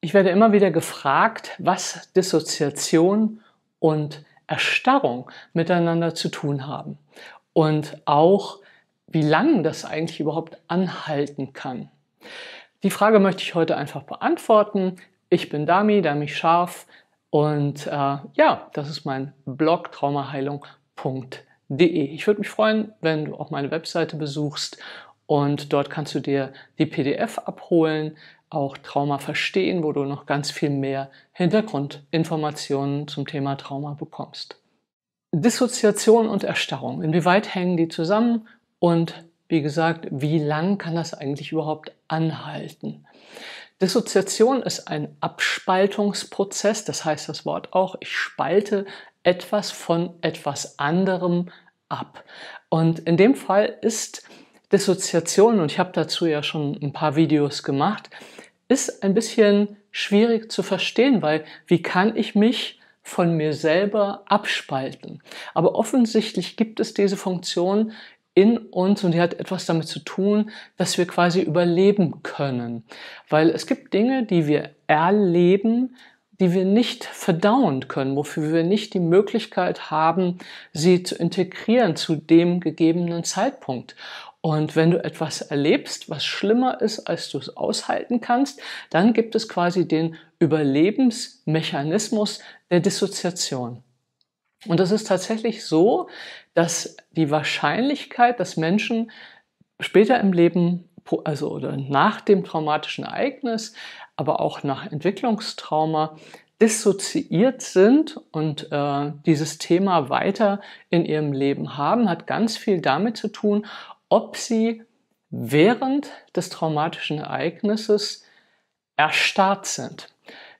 Ich werde immer wieder gefragt, was Dissoziation und Erstarrung miteinander zu tun haben und auch, wie lange das eigentlich überhaupt anhalten kann. Die Frage möchte ich heute einfach beantworten. Ich bin Dami, Dami Scharf und äh, ja, das ist mein Blog traumaheilung.de. Ich würde mich freuen, wenn du auch meine Webseite besuchst und dort kannst du dir die PDF abholen auch Trauma verstehen, wo du noch ganz viel mehr Hintergrundinformationen zum Thema Trauma bekommst. Dissoziation und Erstarrung, inwieweit hängen die zusammen und wie gesagt, wie lang kann das eigentlich überhaupt anhalten? Dissoziation ist ein Abspaltungsprozess, das heißt das Wort auch, ich spalte etwas von etwas anderem ab. Und in dem Fall ist Dissoziation, und ich habe dazu ja schon ein paar Videos gemacht, ist ein bisschen schwierig zu verstehen, weil wie kann ich mich von mir selber abspalten? Aber offensichtlich gibt es diese Funktion in uns und die hat etwas damit zu tun, dass wir quasi überleben können. Weil es gibt Dinge, die wir erleben, die wir nicht verdauen können, wofür wir nicht die Möglichkeit haben, sie zu integrieren zu dem gegebenen Zeitpunkt. Und wenn du etwas erlebst, was schlimmer ist, als du es aushalten kannst, dann gibt es quasi den Überlebensmechanismus der Dissoziation. Und das ist tatsächlich so, dass die Wahrscheinlichkeit, dass Menschen später im Leben, also oder nach dem traumatischen Ereignis, aber auch nach Entwicklungstrauma, dissoziiert sind und äh, dieses Thema weiter in ihrem Leben haben, hat ganz viel damit zu tun, ob sie während des traumatischen Ereignisses erstarrt sind.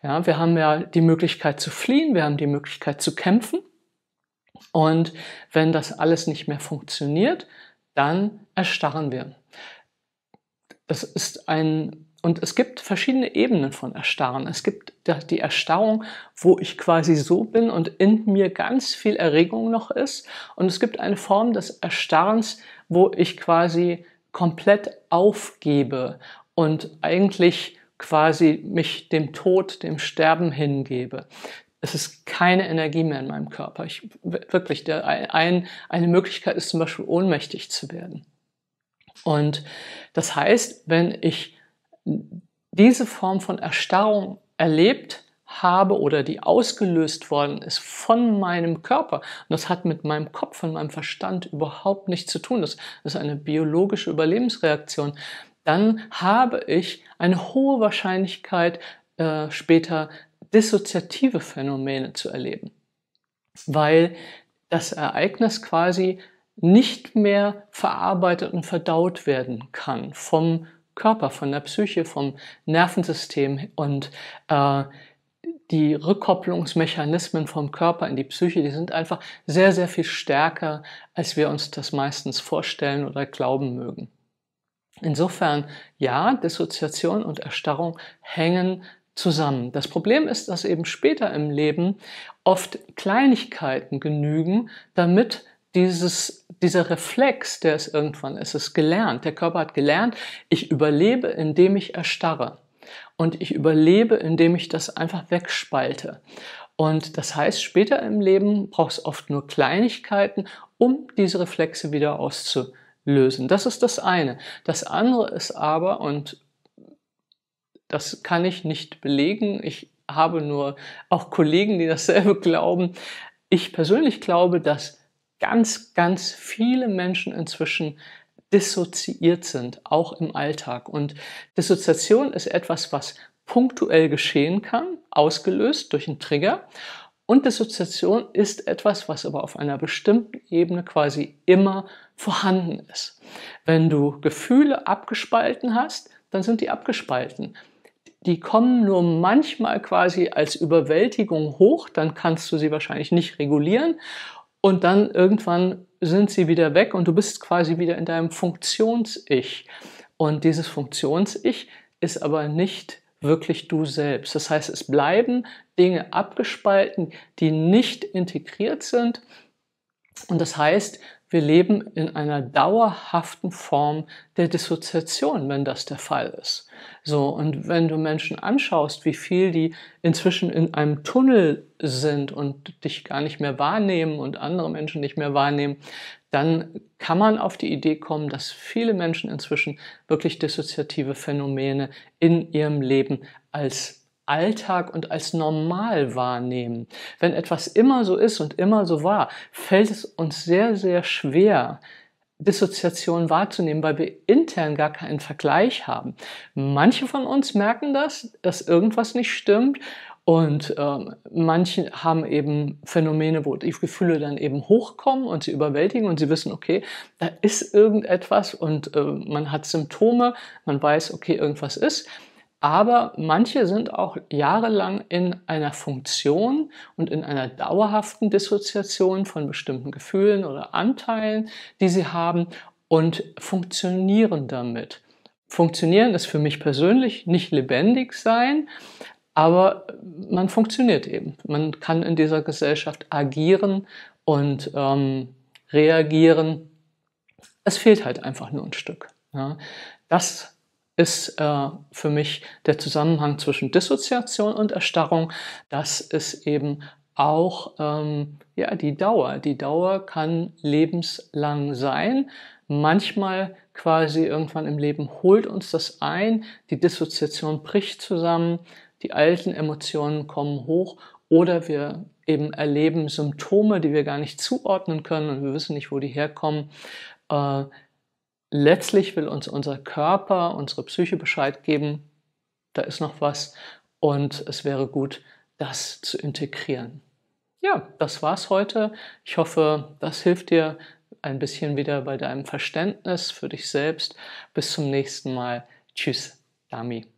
Ja, wir haben ja die Möglichkeit zu fliehen, wir haben die Möglichkeit zu kämpfen. Und wenn das alles nicht mehr funktioniert, dann erstarren wir. Das ist ein und es gibt verschiedene Ebenen von Erstarren. Es gibt die Erstarrung, wo ich quasi so bin und in mir ganz viel Erregung noch ist. Und es gibt eine Form des Erstarrens, wo ich quasi komplett aufgebe und eigentlich quasi mich dem Tod, dem Sterben hingebe es ist keine Energie mehr in meinem Körper. Ich, wirklich, der, ein, eine Möglichkeit ist zum Beispiel ohnmächtig zu werden. Und das heißt, wenn ich diese Form von Erstarrung erlebt habe oder die ausgelöst worden ist von meinem Körper. Und das hat mit meinem Kopf und meinem Verstand überhaupt nichts zu tun. Das ist eine biologische Überlebensreaktion. Dann habe ich eine hohe Wahrscheinlichkeit, äh, später dissoziative Phänomene zu erleben, weil das Ereignis quasi nicht mehr verarbeitet und verdaut werden kann vom Körper, von der Psyche, vom Nervensystem und äh, die Rückkopplungsmechanismen vom Körper in die Psyche, die sind einfach sehr, sehr viel stärker, als wir uns das meistens vorstellen oder glauben mögen. Insofern, ja, Dissoziation und Erstarrung hängen zusammen. Das Problem ist, dass eben später im Leben oft Kleinigkeiten genügen, damit dieses, dieser Reflex, der ist irgendwann, es ist gelernt. Der Körper hat gelernt, ich überlebe, indem ich erstarre. Und ich überlebe, indem ich das einfach wegspalte. Und das heißt, später im Leben braucht es oft nur Kleinigkeiten, um diese Reflexe wieder auszulösen. Das ist das eine. Das andere ist aber, und das kann ich nicht belegen, ich habe nur auch Kollegen, die dasselbe glauben. Ich persönlich glaube, dass ganz, ganz viele Menschen inzwischen dissoziiert sind, auch im Alltag. Und Dissoziation ist etwas, was punktuell geschehen kann, ausgelöst durch einen Trigger. Und Dissoziation ist etwas, was aber auf einer bestimmten Ebene quasi immer vorhanden ist. Wenn du Gefühle abgespalten hast, dann sind die abgespalten. Die kommen nur manchmal quasi als Überwältigung hoch, dann kannst du sie wahrscheinlich nicht regulieren und dann irgendwann sind sie wieder weg und du bist quasi wieder in deinem Funktions-Ich. Und dieses Funktions-Ich ist aber nicht wirklich du selbst. Das heißt, es bleiben Dinge abgespalten, die nicht integriert sind. Und das heißt, wir leben in einer dauerhaften Form der Dissoziation, wenn das der Fall ist. So, und wenn du Menschen anschaust, wie viel die inzwischen in einem Tunnel sind und dich gar nicht mehr wahrnehmen und andere Menschen nicht mehr wahrnehmen, dann kann man auf die Idee kommen, dass viele Menschen inzwischen wirklich dissoziative Phänomene in ihrem Leben als Alltag und als normal wahrnehmen. Wenn etwas immer so ist und immer so war, fällt es uns sehr, sehr schwer, Dissoziation wahrzunehmen, weil wir intern gar keinen Vergleich haben. Manche von uns merken das, dass irgendwas nicht stimmt und ähm, manche haben eben Phänomene, wo die Gefühle dann eben hochkommen und sie überwältigen und sie wissen, okay, da ist irgendetwas und äh, man hat Symptome, man weiß, okay, irgendwas ist aber manche sind auch jahrelang in einer Funktion und in einer dauerhaften Dissoziation von bestimmten Gefühlen oder Anteilen, die sie haben und funktionieren damit. Funktionieren ist für mich persönlich nicht lebendig sein, aber man funktioniert eben. Man kann in dieser Gesellschaft agieren und ähm, reagieren. Es fehlt halt einfach nur ein Stück. Ja. Das ist äh, für mich der Zusammenhang zwischen Dissoziation und Erstarrung, Das ist eben auch ähm, ja, die Dauer. Die Dauer kann lebenslang sein. Manchmal quasi irgendwann im Leben holt uns das ein, die Dissoziation bricht zusammen, die alten Emotionen kommen hoch oder wir eben erleben Symptome, die wir gar nicht zuordnen können und wir wissen nicht, wo die herkommen. Äh, letztlich will uns unser Körper, unsere Psyche Bescheid geben, da ist noch was und es wäre gut, das zu integrieren. Ja, das war's heute. Ich hoffe, das hilft dir ein bisschen wieder bei deinem Verständnis für dich selbst. Bis zum nächsten Mal. Tschüss, Dami.